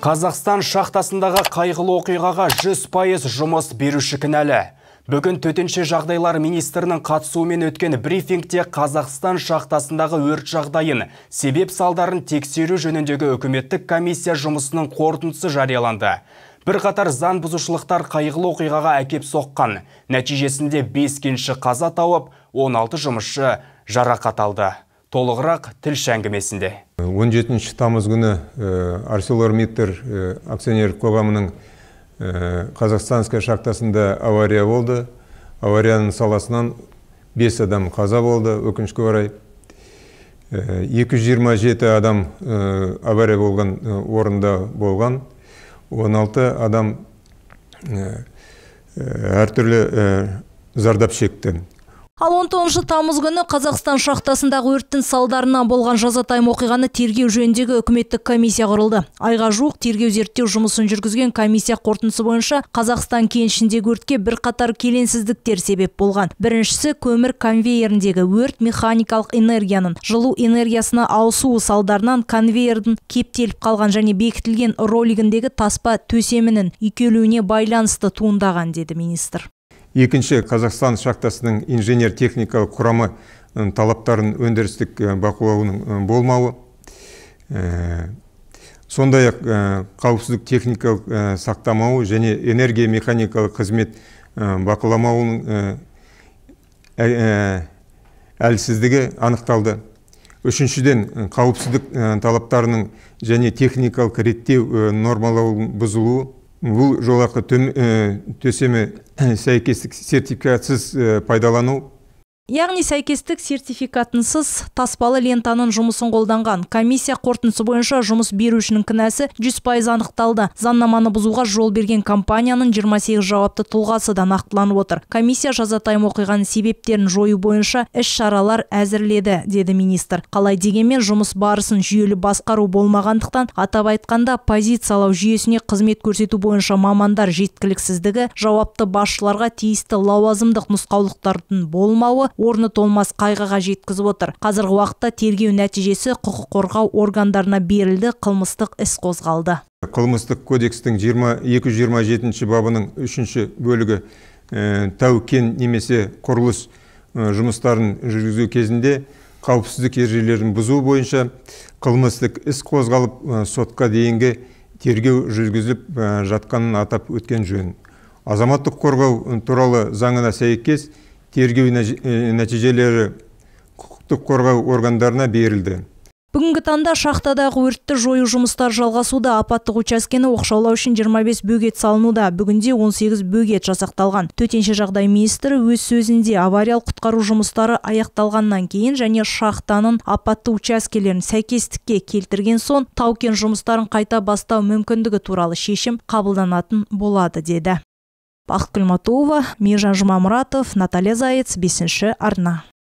Қазақстан шақтасындағы қайғылы оқиғаға 100% жұмыс беруші кінәлі. Бүгін төтенше жағдайлар министрінің қатысуымен өткен брифингте Қазақстан шақтасындағы өрт жағдайын, себеп салдарын тексеру жөніндегі үкіметтік комиссия жұмысының қорытындысы жарияланды. Бірқатар заң бұзушылықтар қайғылы оқиғаға әкеп соққан. Нәтижесінде 5 кенші қаза тауып, 16 жұмысшы жарақат алды толығырақ тілші әңгімесінде 17 тамыз күні арселормиттер акционерлік қоғамының қазақстанская шахтасында авария болды аварияның саласынан бес адам қаза болды өкінішке орай 227 адам авария болған орында болған 16 адам әртүрлі зардап шекті Ал 19 тамыз күні Қазақстан шахтасындағы өрттің салдарынан болған жазатайым оқиғаны тергеу жөніндегі үкіметтік комиссия құрылды. Айға жуық тергеу зерттеу жұмысын жүргізген комиссия қортынсы бойынша Қазақстан кенішіндегі өртке бір қатар келеңсіздіктер себеп болған. Біріншісі көмір конвейеріндегі өрт механикалық энергияның жылу энергиясына ауысуы салдарынан конвейердің кептеліп қалған және бекітілген ролигіндегі таспа төсемінің үйкелуіне байланысты туындаған деді министр екінші қазақстан шахтасының инженер техникалық құрамы талаптарын өндірістік бақылауының болмауы э, сондай ақ э, қауіпсіздік техникалық э, сақтамауы және энергия механикалық қызмет бақыламауының ә, әлсіздігі анықталды үшіншіден қауіпсіздік талаптарының және техникалық реттеу нормалауын бұзылуы бұл жолақы э, төсемі э, сәйкестік сертификатсыз э, пайдалану яғни сәйкестік сертификатынсыз таспалы лентаның жұмысын қолданған комиссия қортынсы бойынша жұмыс берушінің кінәсі 100% анықталды заңнаманы бұзуға жол берген компанияның 28 жауапты тұлғасы да нақтыланып отыр комиссия жазатайым оқиғаның себептерін жою бойынша іс шаралар әзірледі деді министр қалай дегенмен жұмыс барысын жүйелі басқару болмағандықтан атап айтқанда позициялау жүйесіне қызмет көрсету бойынша мамандар жеткіліксіздігі жауапты басшыларға тиісті лауазымдық нұсқаулықтардың болмауы орны толмас қайғыға жеткізіп отыр қазіргі уақытта тергеу нәтижесі құқық қорғау органдарына берілді қылмыстық іс қозғалды қылмыстық кодекстің жетінші бабының үшінші бөлігі ә, кен немесе құрылыс жұмыстарын жүргізу кезінде қауіпсіздік ережелерін бұзу бойынша қылмыстық іс қозғалып сотқа дейінгі тергеу жүргізіліп жатқанын атап өткен жөн азаматтық қорғау туралы заңына сәйкес тергеу э, нәтижелері құқықтық қорғау органдарына берілді Бүгінгі таңда шахтадағы өртті жою жұмыстар жалғасуда. Апаттық учаскені оқшаулау үшін 25 бөгет салынуда. Бүгінде 18 бөгет жасақталған. Төтенше жағдай министрі өз сөзінде авариялық құтқару жұмыстары аяқталғаннан кейін және шахтаның апатты учаскелерін сәйкестікке келтірген соң тау жұмыстарын қайта бастау мүмкіндігі туралы шешім қабылданатын болады деді бақытгүл матуова мейіржан жұмамұратов наталья заяц бесінші арна